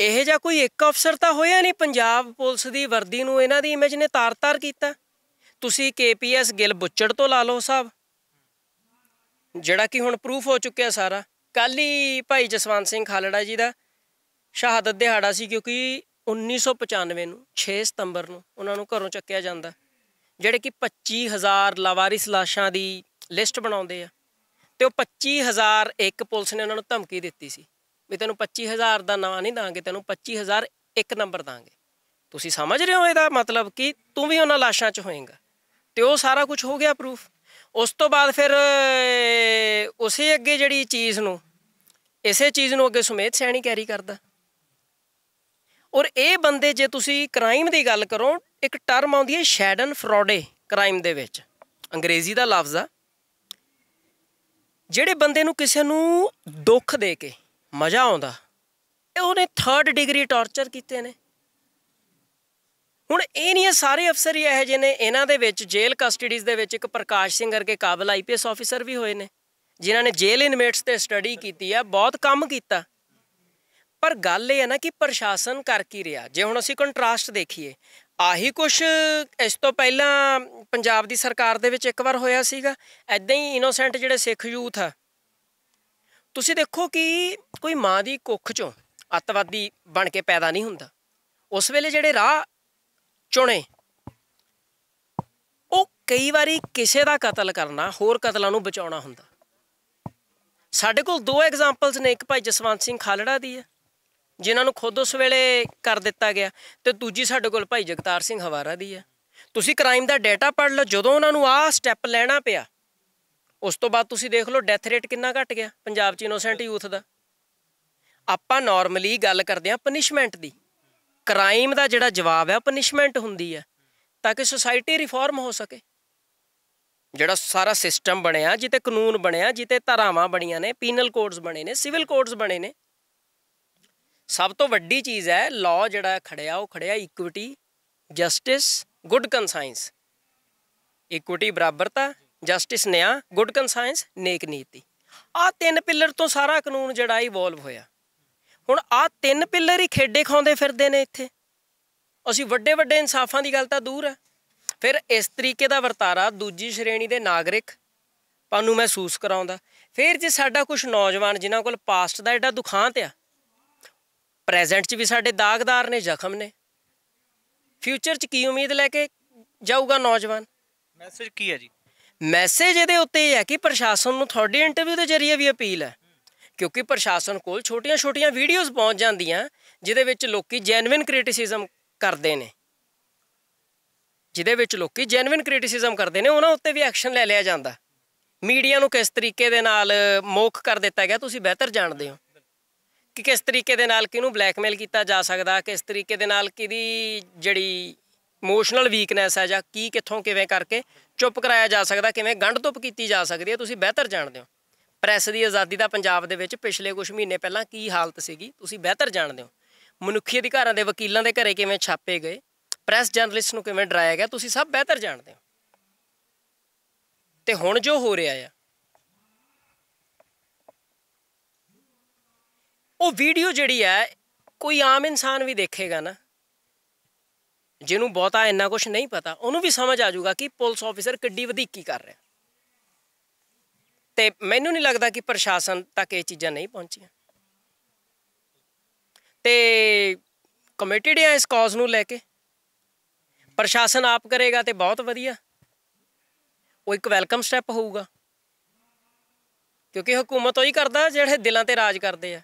ਇਹ ਜਾਂ ਕੋਈ ਇੱਕ ਅਫਸਰ ਤਾਂ ਹੋਇਆ ਨਹੀਂ ਪੰਜਾਬ ਪੁਲਿਸ ਦੀ ਵਰਦੀ ਨੂੰ ਇਹਨਾਂ ਦੀ ਇਮੇਜ ਨੇ ਤਾਰ-ਤਾਰ ਕੀਤਾ ਤੁਸੀਂ ਕੇਪੀਐਸ ਗਿੱਲ ਬੁੱਚੜ ਤੋਂ ਲਾ ਲਓ ਸਾਹਿਬ ਜਿਹੜਾ ਕਿ ਹੁਣ ਪ੍ਰੂਫ ਹੋ ਚੁੱਕਿਆ ਸਾਰਾ ਕੱਲ ਹੀ ਭਾਈ ਜਸਵੰਤ ਸਿੰਘ ਖਾਲੜਾ ਜੀ ਦਾ ਸ਼ਹਾਦਤ ਦਿਹਾੜਾ ਸੀ ਕਿਉਂਕਿ 1995 ਨੂੰ 6 ਸਤੰਬਰ ਨੂੰ ਉਹਨਾਂ ਨੂੰ ਘਰੋਂ ਚੱਕਿਆ ਜਾਂਦਾ ਜਿਹੜੇ ਕਿ 25000 ਲਾਵਾਰਿਸ ਲਾਸ਼ਾਂ ਦੀ ਲਿਸਟ ਬਣਾਉਂਦੇ ਆ ਤੇ ਉਹ 25000 ਇੱਕ ਪੁਲਿਸ ਨੇ ਉਹਨਾਂ ਨੂੰ ਧਮਕੀ ਦਿੱਤੀ ਸੀ ਵੀ ਤੈਨੂੰ 25000 ਦਾ ਨਾਂ ਨਹੀਂ ਦਾਂਗੇ ਤੈਨੂੰ 25000 ਇੱਕ ਨੰਬਰ ਦਾਂਗੇ ਤੁਸੀਂ ਸਮਝ ਰਹੇ ਹੋ ਇਹਦਾ ਮਤਲਬ ਕਿ ਤੂੰ ਵੀ ਉਹਨਾਂ ਲਾਸ਼ਾਂ 'ਚ ਹੋਏਗਾ ਤੇ ਉਹ ਸਾਰਾ ਕੁਝ ਹੋ ਗਿਆ ਪ੍ਰੂਫ ਉਸ ਤੋਂ ਬਾਅਦ ਫਿਰ ਉਸੇ ਅੱਗੇ ਜਿਹੜੀ ਚੀਜ਼ ਨੂੰ ਇਸੇ ਚੀਜ਼ ਨੂੰ ਅੱਗੇ ਸੁਮੇਧ ਸੈਣੀ ਕੈਰੀ ਕਰਦਾ ਔਰ ਇਹ ਬੰਦੇ ਜੇ ਤੁਸੀਂ ਕ੍ਰਾਈਮ ਦੀ ਗੱਲ ਕਰੋ ਇੱਕ ਟਰਮ ਆਉਂਦੀ ਹੈ ਸ਼ੈਡਨ ਫਰੋਡੇ ਕ੍ਰਾਈਮ ਦੇ ਵਿੱਚ ਅੰਗਰੇਜ਼ੀ ਦਾ ਲਫ਼ਜ਼ ਆ ਜਿਹੜੇ ਬੰਦੇ ਨੂੰ ਕਿਸੇ ਨੂੰ ਦੁੱਖ ਦੇ ਕੇ ਮਜ਼ਾ ਆਉਂਦਾ ਉਹਨੇ 3rd ਡਿਗਰੀ ਟੌਰਚਰ ਕੀਤੇ ਨੇ ਹੁਣ ਇਹ ਨਹੀਂ ਸਾਰੇ ਅਫਸਰ ਹੀ ਇਹੋ ਜਿਹੇ ਨੇ ਇਹਨਾਂ ਦੇ ਵਿੱਚ ਜੇਲ੍ਹ ਕਸਟਡੀਜ਼ ਦੇ ਵਿੱਚ ਇੱਕ ਪ੍ਰਕਾਸ਼ ਸਿੰਘ ਵਰਗੇ ਕਾਬਲ ਆਈਪੀਐਸ ਆਫੀਸਰ ਵੀ ਹੋਏ ਨੇ ਜਿਨ੍ਹਾਂ ਨੇ ਜੇਲ੍ਹ ਇਨਮੇਟਸ ਤੇ ਸਟੱਡੀ ਕੀਤੀ ਆ ਬਹੁਤ ਕੰਮ ਕੀਤਾ ਪਰ ਗੱਲ ਇਹ ਹੈ ਨਾ ਕਿ ਪ੍ਰਸ਼ਾਸਨ ਕਰ ਕੀ ਰਿਹਾ ਜੇ ਹੁਣ ਅਸੀਂ ਕੰਟਰਾਸਟ ਦੇਖੀਏ ਆਹੀ ਕੁਝ ਇਸ ਤੋਂ ਪਹਿਲਾਂ ਪੰਜਾਬ ਦੀ ਸਰਕਾਰ ਦੇ ਵਿੱਚ ਇੱਕ ਵਾਰ ਹੋਇਆ ਸੀਗਾ ਐਦਾਂ ਹੀ ਇਨੋਸੈਂਟ ਜਿਹੜੇ ਸਿੱਖ ਯੂਥ ਆ ਤੁਸੀਂ ਦੇਖੋ ਕਿ ਕੋਈ ਮਾਂ ਦੀ ਕੁੱਖ ਚੋਂ ਅਤਵਾਦੀ ਬਣ ਕੇ ਪੈਦਾ ਨਹੀਂ ਹੁੰਦਾ ਉਸ ਵੇਲੇ ਜਿਹੜੇ ਰਾਹ ਚੁਣੇ ਉਹ ਕਈ ਵਾਰੀ ਕਿਸੇ ਦਾ ਕਤਲ ਕਰਨਾ ਹੋਰ ਕਤਲਾਂ ਨੂੰ ਬਚਾਉਣਾ ਹੁੰਦਾ ਸਾਡੇ ਕੋਲ ਦੋ ਐਗਜ਼ਾਮਪਲਸ ਨੇ ਇੱਕ ਭਾਈ ਜਸਵੰਤ ਸਿੰਘ ਖਾਲੜਾ ਦੀ ਹੈ ਜਿਨ੍ਹਾਂ ਨੂੰ ਖੁਦ ਉਸ ਵੇਲੇ ਕਰ ਦਿੱਤਾ ਗਿਆ ਤੇ ਦੂਜੀ ਸਾਡੇ ਕੋਲ ਭਾਈ ਜਗਤਾਰ ਸਿੰਘ ਹਵਾਰਾ ਦੀ ਹੈ ਤੁਸੀਂ ਕ੍ਰਾਈਮ ਦਾ ਡਾਟਾ ਪੜ ਲਓ ਜਦੋਂ ਉਹਨਾਂ ਨੂੰ ਆਹ ਸਟੈਪ ਲੈਣਾ ਪਿਆ ਉਸ ਤੋਂ ਬਾਅਦ ਤੁਸੀਂ ਦੇਖ ਲਓ ਡੈਥ ਰੇਟ ਕਿੰਨਾ ਘਟ ਗਿਆ ਪੰਜਾਬ 'ਚ ਇਨੋਸੈਂਟ ਯੂਥ ਦਾ ਆਪਾਂ ਨਾਰਮਲੀ ਗੱਲ ਕਰਦੇ ਆ ਪਨਿਸ਼ਮੈਂਟ ਦੀ ਕ੍ਰਾਈਮ ਦਾ ਜਿਹੜਾ ਜਵਾਬ ਹੈ ਪਨਿਸ਼ਮੈਂਟ ਹੁੰਦੀ ਹੈ ਤਾਂ ਕਿ ਸੋਸਾਇਟੀ ਰਿਫਾਰਮ ਹੋ ਸਕੇ ਜਿਹੜਾ ਸਾਰਾ ਸਿਸਟਮ ਬਣਿਆ ਜਿੱਤੇ ਕਾਨੂੰਨ ਬਣਿਆ ਜਿੱਤੇ ਧਾਰਾਵਾਂ ਬਣੀਆਂ ਨੇ ਪੀਨਲ ਕੋਡਸ ਬਣੇ ਨੇ ਸਿਵਲ ਕੋਡਸ ਬਣੇ ਨੇ ਸਭ ਤੋਂ ਵੱਡੀ ਚੀਜ਼ ਹੈ ਲਾਅ ਜਿਹੜਾ ਖੜਿਆ ਉਹ ਖੜਿਆ equity justice good conscience equity ਬਰਾਬਰਤਾ ਜਸਟਿਸ ਨਿਆਂ ਗੁੱਡ ਕਨਸਾਇੰਸ ਨੇਕ ਨੀਤੀ ਆ ਤਿੰਨ ਪਿੱਲਰ ਤੋਂ ਸਾਰਾ ਕਾਨੂੰਨ ਜਿਹੜਾ ਇਵੋਲਵ ਹੋਇਆ ਹੁਣ ਆ ਤਿੰਨ ਪਿੱਲਰ ਹੀ ਖੇਡੇ ਖਾਉਂਦੇ ਫਿਰਦੇ ਨੇ ਇੱਥੇ ਅਸੀਂ ਵੱਡੇ ਵੱਡੇ ਇਨਸਾਫਾਂ ਦੀ ਗੱਲ ਤਾਂ ਦੂਰ ਹੈ ਫਿਰ ਇਸ ਤਰੀਕੇ ਦਾ ਵਰਤਾਰਾ ਦੂਜੀ ਸ਼੍ਰੇਣੀ ਦੇ ਨਾਗਰਿਕ ਪਾਣੂ ਮਹਿਸੂਸ ਕਰਾਉਂਦਾ ਫਿਰ ਜੇ ਸਾਡਾ ਕੁਝ ਨੌਜਵਾਨ ਜਿਨ੍ਹਾਂ ਕੋਲ ਪਾਸਟ ਦਾ ਐਡਾ ਦੁਖਾਂਤ ਆ ਪ੍ਰੈਜ਼ੈਂਟ 'ਚ ਵੀ ਸਾਡੇ ਦਾਗਦਾਰ ਨੇ ਜ਼ਖਮ ਨੇ ਫਿਊਚਰ 'ਚ ਕੀ ਉਮੀਦ ਲੈ ਕੇ ਜਾਊਗਾ ਨੌਜਵਾਨ ਮੈਸੇਜ ਕੀ ਹੈ ਜੀ ਮੈਸੇਜ ਇਹਦੇ ਉੱਤੇ ਹੈ ਕਿ ਪ੍ਰਸ਼ਾਸਨ ਨੂੰ ਤੁਹਾਡੀ ਇੰਟਰਵਿਊ ਦੇ ਜ਼ਰੀਏ ਵੀ ਅਪੀਲ ਹੈ ਕਿਉਂਕਿ ਪ੍ਰਸ਼ਾਸਨ ਕੋਲ ਛੋਟੀਆਂ-ਛੋਟੀਆਂ ਵੀਡੀਓਜ਼ ਪਹੁੰਚ ਜਾਂਦੀਆਂ ਜਿਹਦੇ ਵਿੱਚ ਲੋਕੀ ਜੈਨੂਇਨ ਕ੍ਰਿਟਿਸਿਜ਼ਮ ਕਰਦੇ ਨੇ ਜਿਹਦੇ ਵਿੱਚ ਲੋਕੀ ਜੈਨੂਇਨ ਕ੍ਰਿਟਿਸਿਜ਼ਮ ਕਰਦੇ ਨੇ ਉਹਨਾਂ ਉੱਤੇ ਵੀ ਐਕਸ਼ਨ ਲੈ ਲਿਆ ਜਾਂਦਾ ਮੀਡੀਆ ਨੂੰ ਕਿਸ ਤਰੀਕੇ ਦੇ ਨਾਲ ਮੋਖ ਕਰ ਦਿੱਤਾ ਗਿਆ ਤੁਸੀਂ ਬਿਹਤਰ ਜਾਣਦੇ ਹੋ ਕਿ ਕਿਸ ਤਰੀਕੇ ਦੇ ਨਾਲ ਕਿਹਨੂੰ ਬਲੈਕਮੇਲ ਕੀਤਾ ਜਾ ਸਕਦਾ ਕਿਸ ਤਰੀਕੇ ਦੇ ਨਾਲ ਕਿਹਦੀ ਜਿਹੜੀ ਇਮੋਸ਼ਨਲ ਵੀਕਨੈਸ ਹੈ ਜਾਂ ਕੀ ਕਿੱਥੋਂ ਕਿਵੇਂ ਕਰਕੇ ਚੁੱਪ ਕਰਾਇਆ ਜਾ ਸਕਦਾ ਕਿਵੇਂ ਗੰਢ ਧੁੱਪ ਕੀਤੀ ਜਾ ਸਕਦੀ ਹੈ ਤੁਸੀਂ ਬਿਹਤਰ ਜਾਣਦੇ ਹੋ ਪ੍ਰੈਸ ਦੀ ਆਜ਼ਾਦੀ ਦਾ ਪੰਜਾਬ ਦੇ ਵਿੱਚ ਪਿਛਲੇ ਕੁਝ ਮਹੀਨੇ ਪਹਿਲਾਂ ਕੀ ਹਾਲਤ ਸੀਗੀ ਤੁਸੀਂ ਬਿਹਤਰ ਜਾਣਦੇ ਹੋ ਮਨੁੱਖੀ ਅਧਿਕਾਰਾਂ ਦੇ ਵਕੀਲਾਂ ਦੇ ਘਰੇ ਕਿਵੇਂ ਛਾਪੇ ਗਏ ਪ੍ਰੈਸ ਜਰਨਲਿਸਟ ਨੂੰ ਕਿਵੇਂ ਡਰਾਇਆ ਗਿਆ ਤੁਸੀਂ ਸਭ ਬਿਹਤਰ ਜਾਣਦੇ ਹੋ ਤੇ ਹੁਣ ਜੋ ਹੋ ਰਿਹਾ ਆ ਉਹ ਵੀਡੀਓ ਜਿਹੜੀ ਹੈ ਕੋਈ ਆਮ ਇਨਸਾਨ ਵੀ ਦੇਖੇਗਾ ਨਾ ਜਿਹਨੂੰ ਬਹੁਤਾ ਇੰਨਾ ਕੁਝ ਨਹੀਂ ਪਤਾ ਉਹਨੂੰ ਵੀ ਸਮਝ ਆ ਜਾਊਗਾ ਕਿ ਪੁਲਿਸ ਆਫੀਸਰ ਕਿੱਡੀ ਵਧੀਕੀ ਕਰ ਰਿਹਾ ਤੇ ਮੈਨੂੰ ਨਹੀਂ ਲੱਗਦਾ ਕਿ ਪ੍ਰਸ਼ਾਸਨ ਤੱਕ ਇਹ ਚੀਜ਼ਾਂ ਨਹੀਂ ਪਹੁੰਚੀਆਂ ਤੇ ਕਮਿਟਡ ਆ ਇਸ ਕਾਜ਼ ਨੂੰ ਲੈ ਕੇ ਪ੍ਰਸ਼ਾਸਨ ਆਪ ਕਰੇਗਾ ਤੇ ਬਹੁਤ ਵਧੀਆ ਉਹ ਇੱਕ ਵੈਲਕਮ ਸਟੈਪ ਹੋਊਗਾ ਕਿਉਂਕਿ ਹਕੂਮਤ ਉਹੀ ਕਰਦਾ ਜਿਹੜੇ ਦਿਲਾਂ ਤੇ ਰਾਜ ਕਰਦੇ ਆ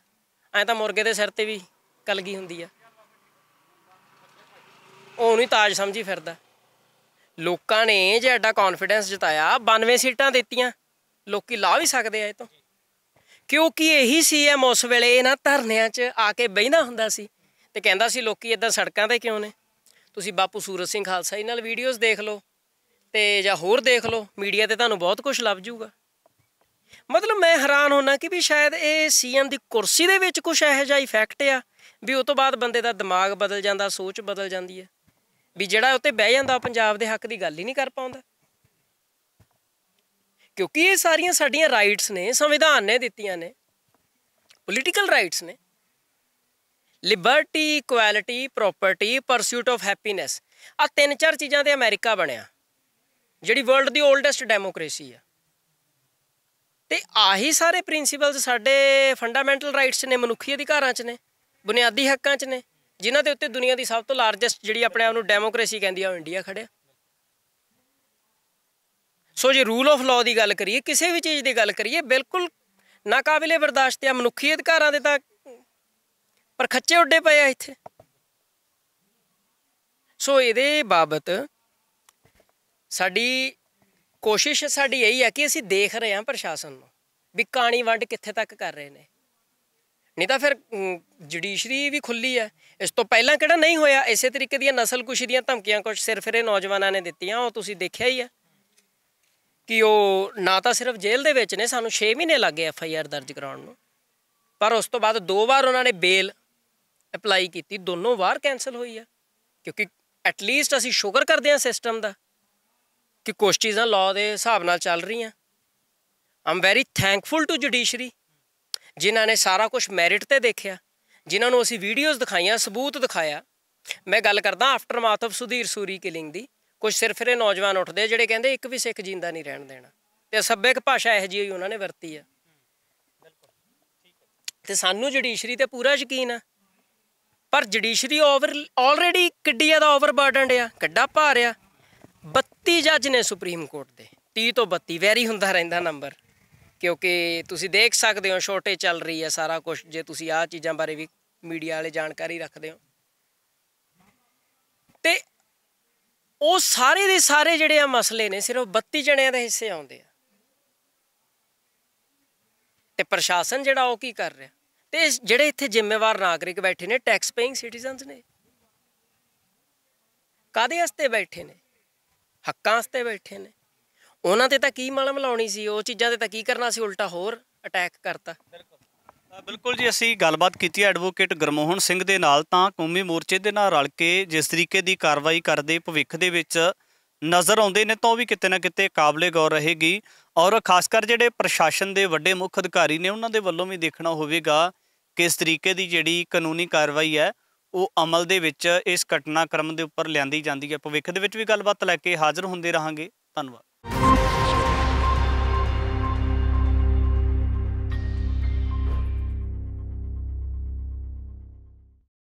ਐ ਤਾਂ ਮੁਰਗੇ ਦੇ ਸਿਰ ਤੇ ਵੀ ਕਲਗੀ ਹੁੰਦੀ ਆ ਉਹ ਨਹੀਂ ਤਾਜ ਸਮਝੀ ਫਿਰਦਾ ਲੋਕਾਂ ਨੇ ਜੇ ਐਡਾ ਕੌਨਫੀਡੈਂਸ ਜਤਾਇਆ 92 ਸੀਟਾਂ ਦਿੱਤੀਆਂ ਲੋਕੀ ਲਾ ਵੀ ਸਕਦੇ ਆ ਇਹ ਤੋਂ ਕਿਉਂਕਿ ਇਹੀ ਸੀਐਮ ਉਸ ਵੇਲੇ ਇਹਨਾਂ ਧਰਨਿਆਂ 'ਚ ਆ ਕੇ ਬਹਿਣਾ ਹੁੰਦਾ ਸੀ ਤੇ ਕਹਿੰਦਾ ਸੀ ਲੋਕੀ ਇਦਾਂ ਸੜਕਾਂ ਤੇ ਕਿਉਂ ਨੇ ਤੁਸੀਂ ਬਾਪੂ ਸੂਰਤ ਸਿੰਘ ਖਾਲਸਾ ਇਹਨਾਂ ਨਾਲ ਵੀਡੀਓਜ਼ ਦੇਖ ਲਓ ਤੇ ਜਾਂ ਹੋਰ ਦੇਖ ਲਓ ਮੀਡੀਆ ਤੇ ਤੁਹਾਨੂੰ ਬਹੁਤ ਕੁਝ ਲੱਭ ਜੂਗਾ ਮਤਲਬ ਮੈਂ ਹੈਰਾਨ ਹੋਣਾ ਕਿ ਵੀ ਸ਼ਾਇਦ ਇਹ ਸੀਐਮ ਦੀ ਕੁਰਸੀ ਦੇ ਵਿੱਚ ਕੁਝ ਇਹੋ ਜਿਹਾ ਇਫੈਕਟ ਆ ਵੀ ਉਸ ਤੋਂ ਬਾਅਦ ਬੰਦੇ ਦਾ ਦਿਮਾਗ ਬਦਲ ਜਾਂਦਾ ਸੋਚ ਬਦਲ ਜਾਂਦੀ ਹੈ ਵੀ ਜਿਹੜਾ ਉੱਤੇ ਬਹਿ ਜਾਂਦਾ ਪੰਜਾਬ ਦੇ ਹੱਕ ਦੀ ਗੱਲ ਹੀ ਨਹੀਂ ਕਰ ਪਾਉਂਦਾ ਕਿਉਂਕਿ ਇਹ ਸਾਰੀਆਂ ਸਾਡੀਆਂ ਰਾਈਟਸ ਨੇ ਸੰਵਿਧਾਨ ਨੇ ਦਿੱਤੀਆਂ ਨੇ ਪੋਲੀਟੀਕਲ ਰਾਈਟਸ ਨੇ liberty equality property pursuit of happiness ਆ ਤਿੰਨ ਚਾਰ ਚੀਜ਼ਾਂ ਤੇ ਅਮਰੀਕਾ ਬਣਿਆ ਜਿਹੜੀ ਵਰਲਡ ਦੀ 올ਡੈਸਟ ਡੈਮੋਕ੍ਰੇਸੀ ਆ ਤੇ ਆਹੀ ਸਾਰੇ ਪ੍ਰਿੰਸੀਪਲਸ ਸਾਡੇ ਫੰਡਾਮੈਂਟਲ ਰਾਈਟਸ ਨੇ ਮਨੁੱਖੀ ਅਧਿਕਾਰਾਂ 'ਚ ਨੇ ਬੁਨਿਆਦੀ ਹੱਕਾਂ 'ਚ ਨੇ ਜਿਨ੍ਹਾਂ ਦੇ ਉੱਤੇ ਦੁਨੀਆ ਦੀ ਸਭ ਤੋਂ ਲਾਰਜੈਸਟ ਜਿਹੜੀ ਆਪਣੇ ਆਪ ਨੂੰ ਡੈਮੋਕ੍ਰੇਸੀ ਕਹਿੰਦੀ ਆ ਉਹ ਇੰਡੀਆ ਖੜਿਆ ਸੋ ਜੇ ਰੂਲ ਆਫ ਲਾਅ ਦੀ ਗੱਲ ਕਰੀਏ ਕਿਸੇ ਵੀ ਚੀਜ਼ ਦੀ ਗੱਲ ਕਰੀਏ ਬਿਲਕੁਲ ਨਾਕਾਬਿਲੇ ਬਰਦਾਸ਼ਤ ਹੈ ਮਨੁੱਖੀ ਅਧਿਕਾਰਾਂ ਦੇ ਤਾਂ ਪਰ ਖੱਚੇ ਉੱਡੇ ਪਏ ਆ ਇੱਥੇ ਸੋ ਇਹਦੇ ਬਾਬਤ ਸਾਡੀ ਕੋਸ਼ਿਸ਼ ਸਾਡੀ ਇਹੀ ਹੈ ਕਿ ਅਸੀਂ ਦੇਖ ਰਹੇ ਹਾਂ ਪ੍ਰਸ਼ਾਸਨ ਨੂੰ ਵੀ ਕਾਣੀ ਵੰਡ ਕਿੱਥੇ ਤੱਕ ਕਰ ਰਹੇ ਨੇ ਨਹੀਂ ਤਾਂ ਫਿਰ ਜੁਡੀਸ਼ਰੀ ਵੀ ਖੁੱਲੀ ਹੈ ਇਸ ਤੋਂ ਪਹਿਲਾਂ ਕਿਹੜਾ ਨਹੀਂ ਹੋਇਆ ਇਸੇ ਤਰੀਕੇ ਦੀਆਂ ਨਸਲ ਕੁਸ਼ੀ ਦੀਆਂ ਧਮਕੀਆਂ ਕੁਝ ਸਿਰਫ ਇਹ ਨੌਜਵਾਨਾਂ ਨੇ ਦਿੱਤੀਆਂ ਉਹ ਤੁਸੀਂ ਦੇਖਿਆ ਹੀ ਆ ਕਿ ਉਹ ਨਾ ਤਾਂ ਸਿਰਫ ਜੇਲ੍ਹ ਦੇ ਵਿੱਚ ਨੇ ਸਾਨੂੰ 6 ਮਹੀਨੇ ਲੱਗੇ ਐਫ ਆਈ ਆਰ ਦਰਜ ਕਰਾਉਣ ਨੂੰ ਪਰ ਉਸ ਤੋਂ ਬਾਅਦ ਦੋ ਵਾਰ ਉਹਨਾਂ ਨੇ ਬੇਲ ਅਪਲਾਈ ਕੀਤੀ ਦੋਨੋਂ ਵਾਰ ਕੈਨਸਲ ਹੋਈ ਆ ਕਿਉਂਕਿ ਐਟ ਲੀਸਟ ਅਸੀਂ ਸ਼ੁਕਰ ਕਰਦੇ ਹਾਂ ਸਿਸਟਮ ਦਾ ਕਿ ਕੁਝ ਚੀਜ਼ਾਂ ਲਾਅ ਦੇ ਹਿਸਾਬ ਨਾਲ ਚੱਲ ਰਹੀਆਂ ਆਮ ਵੈਰੀ ਥੈਂਕਫੁਲ ਟੂ ਜੁਡੀਸ਼ਰੀ ਜਿਨ੍ਹਾਂ ਨੇ ਸਾਰਾ ਕੁਝ ਮੈਰਿਟ ਤੇ ਦੇਖਿਆ ਜਿਨ੍ਹਾਂ ਨੂੰ ਅਸੀਂ ਵੀਡੀਓਜ਼ ਦਿਖਾਈਆਂ ਸਬੂਤ ਦਿਖਾਇਆ ਮੈਂ ਗੱਲ ਕਰਦਾ aftermath of Sudhir Suri killing ਦੀ ਕੁਝ ਸਿਰਫਰੇ ਨੌਜਵਾਨ ਉੱਠਦੇ ਜਿਹੜੇ ਕਹਿੰਦੇ ਇੱਕ ਵੀ ਸਿੱਖ ਜਿੰਦਾ ਨਹੀਂ ਰਹਿਣ ਦੇਣਾ ਤੇ ਸੱਭਿਕ ਭਾਸ਼ਾ ਇਹ ਹੀ ਉਹਨਾਂ ਨੇ ਵਰਤੀ ਆ ਤੇ ਸਾਨੂੰ ਜੁਡੀਸ਼ਰੀ ਤੇ ਪੂਰਾ ਯਕੀਨ ਆ ਪਰ ਜੁਡੀਸ਼ਰੀ ਓਵਰ ਆਲਰੇਡੀ ਕਿੱਡੀ ਆ ਦਾ ਓਵਰ ਬਰਡਨਡ ਆ ਕਿੱਡਾ ਭਾਰ ਆ 32 ਜੱਜ ਨੇ ਸੁਪਰੀਮ ਕੋਰਟ ਦੇ 30 ਤੋਂ 32 ਵੈਰੀ ਹੁੰਦਾ ਰਹਿੰਦਾ ਨੰਬਰ ਕਿਉਂਕਿ ਤੁਸੀਂ ਦੇਖ ਸਕਦੇ ਹੋ ਛੋਟੇ ਚੱਲ ਰਹੀ ਆ ਸਾਰਾ ਕੁਝ ਜੇ ਤੁਸੀਂ ਆਹ ਚੀਜ਼ਾਂ ਬਾਰੇ ਵੀ ਮੀਡੀਆ ਵਾਲੇ ਜਾਣਕਾਰੀ ਰੱਖਦੇ ਹੋ ਤੇ ਉਹ ਸਾਰੇ ਦੇ ਸਾਰੇ ਜਿਹੜੇ ਆ ਮਸਲੇ ਨੇ ਸਿਰਫ 32 ਜਣਿਆਂ ਦੇ ਹਿੱਸੇ ਆਉਂਦੇ ਆ ਤੇ ਪ੍ਰਸ਼ਾਸਨ ਜਿਹੜਾ ਉਹ ਕੀ ਕਰ ਰਿਹਾ ਤੇ ਜਿਹੜੇ ਇੱਥੇ ਜ਼ਿੰਮੇਵਾਰ ਨਾਗਰਿਕ ਬੈਠੇ ਨੇ ਟੈਕਸ ਪੇਇੰਗ ਸਿਟੀਜ਼ਨਸ ਨੇ ਕਾਦੇ ਵਾਸਤੇ ਬੈਠੇ ਨੇ ਹੱਕਾਂ ਵਾਸਤੇ ਬੈਠੇ ਨੇ ਉਹਨਾਂ ਤੇ ਤਾਂ ਕੀ ਮਲਮ ਲਾਉਣੀ ਸੀ ਉਹ ਚੀਜ਼ਾਂ ਤੇ ਤਾਂ ਕੀ ਕਰਨਾ ਸੀ ਉਲਟਾ ਹੋਰ ਅਟੈਕ ਕਰਤਾ ਬਿਲਕੁਲ ਬਿਲਕੁਲ ਜੀ ਅਸੀਂ ਗੱਲਬਾਤ ਕੀਤੀ ਐਡਵੋਕੇਟ ਗਰਮੋਹਨ ਸਿੰਘ ਦੇ ਨਾਲ ਤਾਂ ਕੌਮੀ ਮੋਰਚੇ ਦੇ ਨਾਲ ਰਲ ਕੇ ਜਿਸ ਤਰੀਕੇ ਦੀ ਕਾਰਵਾਈ ਕਰਦੇ ਭਵਿੱਖ ਦੇ ਵਿੱਚ ਨਜ਼ਰ ਆਉਂਦੇ ਨੇ ਤਾਂ ਉਹ ਵੀ ਕਿਤੇ ਨਾ ਕਿਤੇ ਕਾਬਲੇ ਗੌਰ ਰਹੇਗੀ ਔਰ ਖਾਸ ਕਰ ਜਿਹੜੇ ਪ੍ਰਸ਼ਾਸਨ ਦੇ ਵੱਡੇ ਮੁੱਖ ਅਧਿਕਾਰੀ ਨੇ ਉਹਨਾਂ ਦੇ ਵੱਲੋਂ ਵੀ ਦੇਖਣਾ ਹੋਵੇਗਾ ਕਿਸ ਤਰੀਕੇ ਦੀ ਜਿਹੜੀ ਕਾਨੂੰਨੀ ਕਾਰਵਾਈ ਹੈ ਉਹ ਅਮਲ ਦੇ ਵਿੱਚ ਇਸ ਘਟਨਾਕ੍ਰਮ ਦੇ ਉੱਪਰ ਲਿਆਂਦੀ ਜਾਂਦੀ ਹੈ ਭਵਿੱਖ ਦੇ ਵਿੱਚ ਵੀ ਗੱਲਬਾਤ ਲੈ ਕੇ ਹਾਜ਼ਰ ਹੁੰਦੇ ਰਹਾਂਗੇ ਧੰਨਵਾਦ